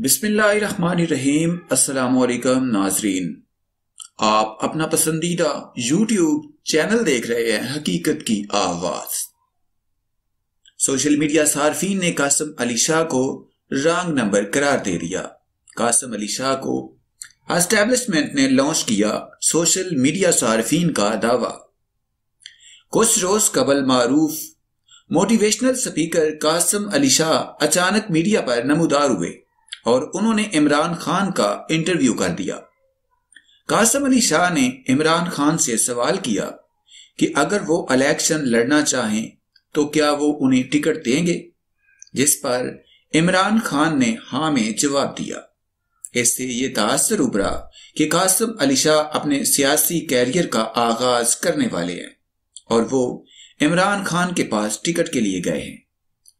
बिस्मिल्लाहिर्रहमानिर्रहीम अस्सलाम वालेकुम नाजरीन आप अपना पसंदीदा यूट्यूब चैनल देख रहे हैं हकीकत की आवाज सोशल मीडिया सार्फिन ने कासम अली शाह को रॉन्ग नंबर करार दे दिया कासम अली शाह को एस्टेब्लिशमेंट ने लॉन्च किया सोशल मीडिया सार्फिन का दावा कुछ रोज कबल मारूफ मोटिवेशनल स्पीकर कासम अली शाह अचानक मीडिया पर नमोदार हुए और उन्होंने इमरान खान का इंटरव्यू कर दिया कासम अली शाह ने इमरान खान से सवाल किया कि अगर वो इलेक्शन लड़ना चाहें तो क्या वो उन्हें टिकट देंगे जिस पर इमरान खान ने हाँ में जवाब दिया इससे ये तासर उभरा कि कासम अली शाह अपने सियासी कैरियर का आगाज करने वाले हैं और वो इमरान खान के पास टिकट के लिए गए हैं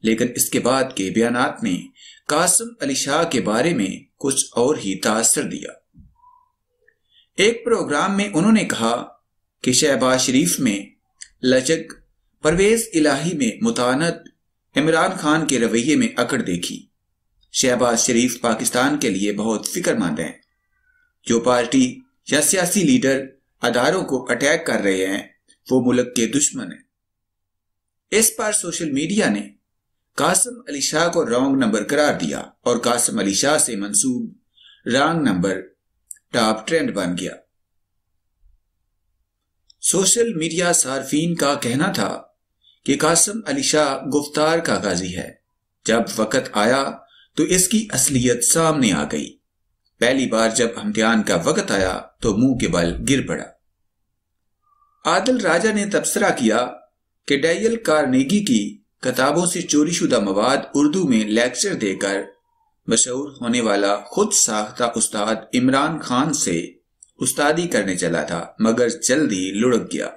लेकिन इसके बाद के बयान में कासिम अली शाह के बारे में कुछ और ही तासर दिया एक प्रोग्राम में उन्होंने कहा कि शहबाज शरीफ में लचक परवेज इलाही में मुतानत इमरान खान के रवैये में अकड़ देखी शहबाज शरीफ पाकिस्तान के लिए बहुत फिक्रमंद हैं जो पार्टी या सियासी लीडर अदारों को अटैक कर रहे हैं वो मुल्क के दुश्मन हैं इस पर सोशल मीडिया ने कासम अली शाह को रॉन्ग नंबर करार दिया और कासम अली शाह से मंसूब रॉन्ग नंबर टॉप ट्रेंड बन गया सोशल मीडिया सार्फिन का कहना था कि कासम अली शाह गुफ्तार का गाजी है जब वक्त आया तो इसकी असलियत सामने आ गई पहली बार जब इम्तिहान का वक्त आया तो मुंह के बल गिर पड़ा आदिल राजा ने तबसरा किया कि डैयल कारनेगी की किताबों से चोरीशुदा मवाद उर्दू में लेक्चर देकर मशहूर होने वाला खुद साख्ता उस्ताद इमरान खान से उस्तादी करने चला था मगर जल्द ही लुढ़क गया